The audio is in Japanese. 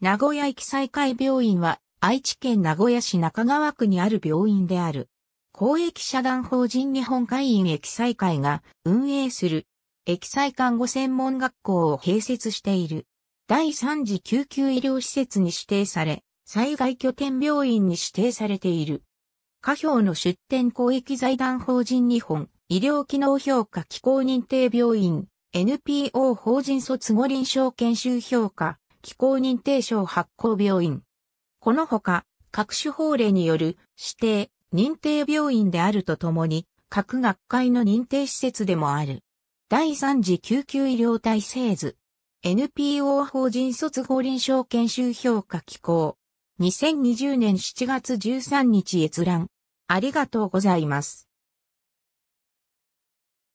名古屋駅再開病院は愛知県名古屋市中川区にある病院である。公益社団法人日本会員駅再会が運営する駅再看護専門学校を併設している。第3次救急医療施設に指定され、災害拠点病院に指定されている。下表の出展公益財団法人日本医療機能評価機構認定病院 NPO 法人卒後臨床研修評価気候認定証発行病院。このほか、各種法令による指定、認定病院であるとともに、各学会の認定施設でもある。第3次救急医療体制図。NPO 法人卒法臨床研修評価機構。2020年7月13日閲覧。ありがとうございます。